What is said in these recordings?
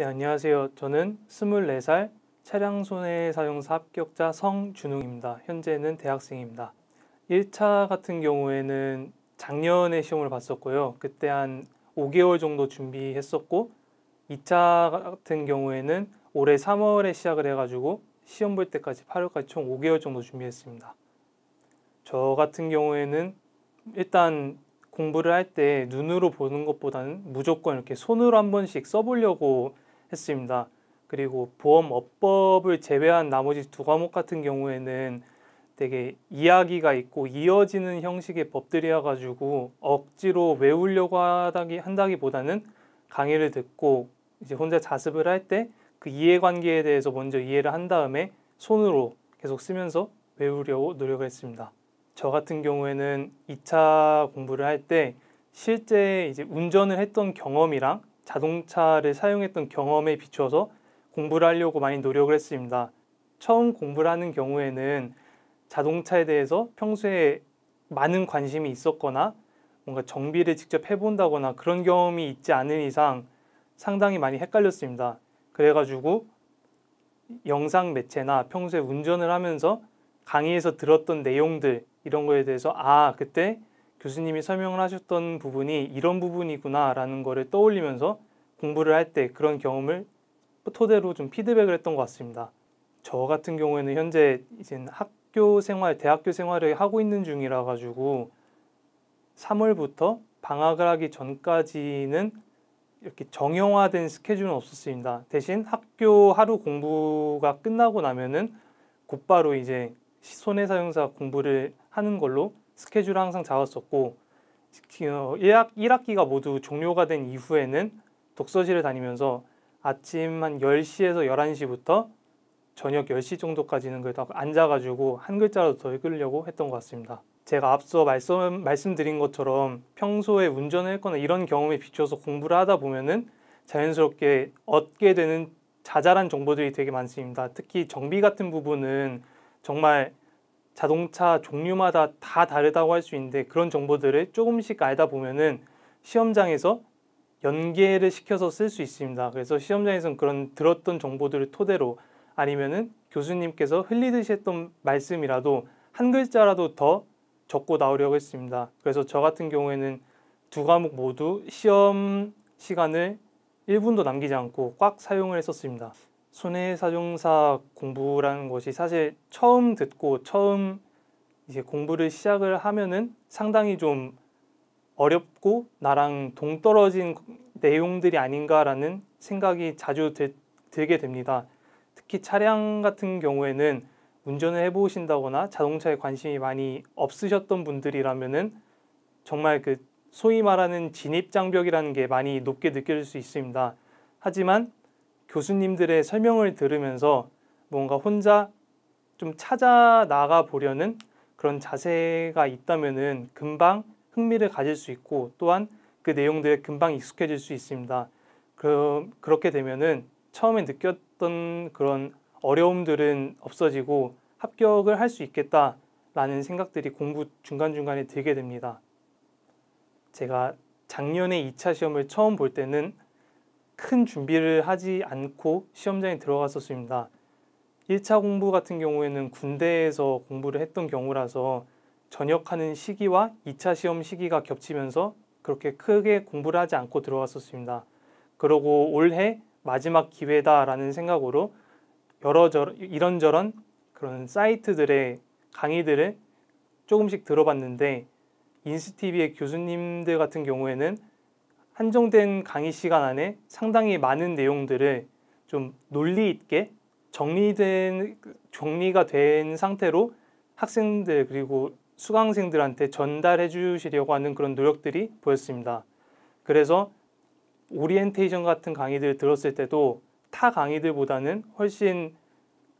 네, 안녕하세요. 저는 24살 차량손해 사용사 합격자 성준웅입니다. 현재는 대학생입니다. 1차 같은 경우에는 작년에 시험을 봤었고요. 그때 한 5개월 정도 준비했었고 2차 같은 경우에는 올해 3월에 시작을 해가지고 시험 볼 때까지 8월까지 총 5개월 정도 준비했습니다. 저 같은 경우에는 일단 공부를 할 때 눈으로 보는 것보다는 무조건 이렇게 손으로 한 번씩 써보려고 했습니다. 그리고 보험업법을 제외한 나머지 두 과목 같은 경우에는 되게 이야기가 있고 이어지는 형식의 법들이어 가지고 억지로 외우려고 하다기 한다기보다는 강의를 듣고 이제 혼자 자습을 할 때 그 이해관계에 대해서 먼저 이해를 한 다음에 손으로 계속 쓰면서 외우려고 노력을 했습니다. 저 같은 경우에는 2차 공부를 할 때 실제 이제 운전을 했던 경험이랑 자동차를 사용했던 경험에 비추어서 공부를 하려고 많이 노력을 했습니다. 처음 공부를 하는 경우에는 자동차에 대해서 평소에 많은 관심이 있었거나 뭔가 정비를 직접 해본다거나 그런 경험이 있지 않은 이상 상당히 많이 헷갈렸습니다. 그래가지고 영상 매체나 평소에 운전을 하면서 강의에서 들었던 내용들 이런 거에 대해서 아 그때 교수님이 설명을 하셨던 부분이 이런 부분이구나라는 거를 떠올리면서 공부를 할 때 그런 경험을 토대로 좀 피드백을 했던 것 같습니다. 저 같은 경우에는 현재 이제 학교 생활, 대학교 생활을 하고 있는 중이라 가지고 3월부터 방학을 하기 전까지는 이렇게 정형화된 스케줄은 없었습니다. 대신 학교 하루 공부가 끝나고 나면은 곧바로 이제 손해사용사 공부를 하는 걸로 스케줄을 항상 잡았었고 예학 어, 1학기가 모두 종료가 된 이후에는 독서실을 다니면서 아침 한 10시에서 11시부터 저녁 10시 정도까지는 그래도 앉아가지고 한 글자라도 더 읽으려고 했던 것 같습니다. 제가 앞서 말씀, 말씀드린 것처럼 평소에 운전을 했거나 이런 경험에 비춰서 공부를 하다 보면은 자연스럽게 얻게 되는 자잘한 정보들이 되게 많습니다. 특히 정비 같은 부분은 정말 자동차 종류마다 다 다르다고 할 수 있는데 그런 정보들을 조금씩 알다 보면은 시험장에서 연계를 시켜서 쓸 수 있습니다. 그래서 시험장에서는 그런 들었던 정보들을 토대로 아니면은 교수님께서 흘리듯이 했던 말씀이라도 한 글자라도 더 적고 나오려고 했습니다. 그래서 저 같은 경우에는 두 과목 모두 시험 시간을 1분도 남기지 않고 꽉 사용을 했었습니다. 손해사정사 공부라는 것이 사실 처음 듣고 처음 이제 공부를 시작을 하면은 상당히 좀 어렵고 나랑 동떨어진 내용들이 아닌가라는 생각이 자주 들, 게 됩니다. 특히 차량 같은 경우에는 운전을 해보신다거나 자동차에 관심이 많이 없으셨던 분들이라면은 정말 그 소위 말하는 진입장벽이라는 게 많이 높게 느껴질 수 있습니다. 하지만 교수님들의 설명을 들으면서 뭔가 혼자 좀 찾아 나가 보려는 그런 자세가 있다면은 금방 흥미를 가질 수 있고 또한 그 내용들에 금방 익숙해질 수 있습니다. 그, 그렇게 되면은 처음에 느꼈던 그런 어려움들은 없어지고 합격을 할 수 있겠다라는 생각들이 공부 중간중간에 들게 됩니다. 제가 작년에 2차 시험을 처음 볼 때는 큰 준비를 하지 않고 시험장에 들어갔었습니다. 1차 공부 같은 경우에는 군대에서 공부를 했던 경우라서 전역하는 시기와 2차 시험 시기가 겹치면서 그렇게 크게 공부를 하지 않고 들어갔었습니다. 그러고 올해 마지막 기회다라는 생각으로 여러 저 이런저런 그런 사이트들의 강의들을 조금씩 들어봤는데 인스티비의 교수님들 같은 경우에는 한정된 강의 시간 안에 상당히 많은 내용들을 좀 논리 있게 정리된 정리가 된 상태로 학생들 그리고 수강생들한테 전달해 주시려고 하는 그런 노력들이 보였습니다. 그래서 오리엔테이션 같은 강의들을 들었을 때도 타 강의들보다는 훨씬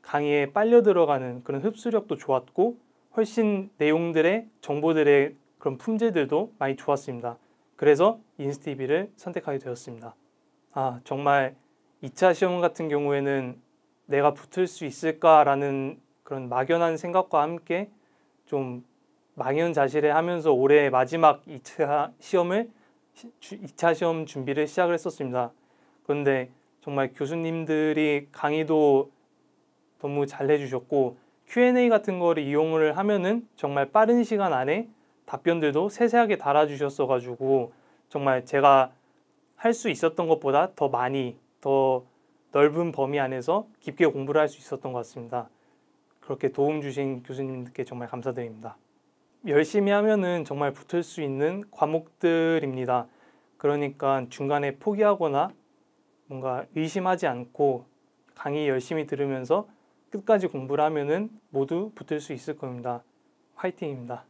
강의에 빨려 들어가는 그런 흡수력도 좋았고 훨씬 내용들의 정보들의 그런 품질들도 많이 좋았습니다. 그래서 인스티비를 선택하게 되었습니다. 아, 정말 2차 시험 같은 경우에는 내가 붙을 수 있을까라는 그런 막연한 생각과 함께 좀 망연자실해 하면서 올해 마지막 2차 시험을 2차 시험 준비를 시작을 했었습니다. 그런데 정말 교수님들이 강의도 너무 잘 해주셨고 Q&A 같은 거를 이용을 하면은 정말 빠른 시간 안에 답변들도 세세하게 달아주셨어가지고 정말 제가 할 수 있었던 것보다 더 많이 더 넓은 범위 안에서 깊게 공부를 할 수 있었던 것 같습니다. 그렇게 도움 주신 교수님께 정말 감사드립니다. 열심히 하면은 정말 붙을 수 있는 과목들입니다. 그러니까 중간에 포기하거나 뭔가 의심하지 않고 강의 열심히 들으면서 끝까지 공부를 하면은 모두 붙을 수 있을 겁니다. 화이팅입니다.